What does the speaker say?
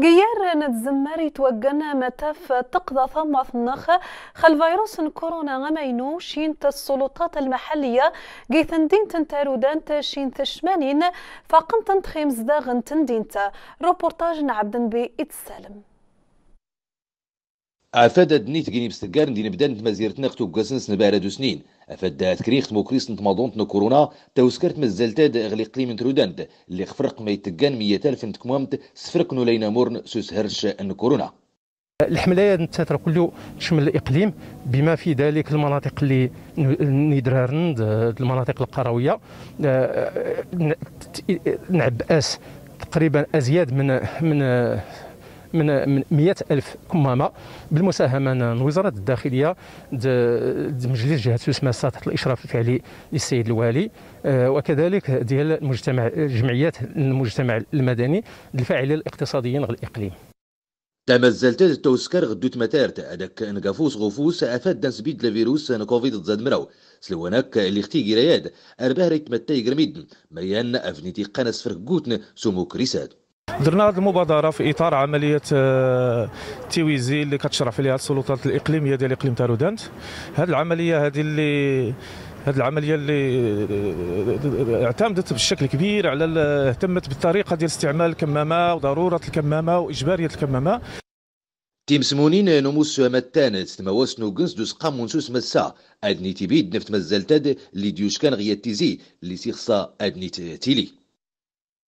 جيار نتزمري توجنا متاف تقضى ثم ثنخ خل فيروس كورونا غمينو شين السلطات المحلية جي تندين تنتارودان تشين تشمانين فاقن تنتخيم زداغن تندينتا روبورتاج عبد بي اتسالم أفادت دنيت جيني بستقار دين بدانت مزيرت نقتو كاسنس نبارد سنين أفادات كريخت مكريس نتماضونت كورونا توسكرت مزالتاد أغلي قليم ترودانت اللي خفرق ما يتقان مية ألف نتكمامت سفرق نولينا مورن سوس هرش أن كورونا الحملايات نتاترا كله تشمل الاقليم بما في ذلك المناطق اللي ندرارند المناطق القرويه آه، نعبأس تقريبا ازيد من من من 100 ألف كمامة بالمساهمة من وزارة الداخلية مجلس جهة سوسمة تحت الإشراف الفعلي للسيد الوالي آه، وكذلك ديال المجتمع جمعيات المجتمع المدني الفاعلين الاقتصاديين الإقليم تم الزلت التوسكر غدوت متارت أدك نقفوس غفوس أفاد دنس بيد لفيروس كوفيد تزاد مراو سلوانك اللي اختي جرياد أرباه ريت متاي جرميدن مريان أفنيتي قناس فرقوتن سمو كريساد درنا هذه المبادره في اطار عمليه آه، تيويزي اللي كتشرف عليها السلطات الاقليميه ديال اقليم تارودانت هذه العمليه هذه اللي هذه العمليه اللي آه، اعتمدت بشكل كبير على اهتمت بالطريقه ديال استعمال الكمامه وضروره الكمامه واجباريه الكمامه تيم سمونين نموس متانت تموس نوغنس دوس ونسوس مسا ادني تيبيد نفت مازال تاد اللي ديوش كان غيات تيزي اللي سيخصا ادني تيلي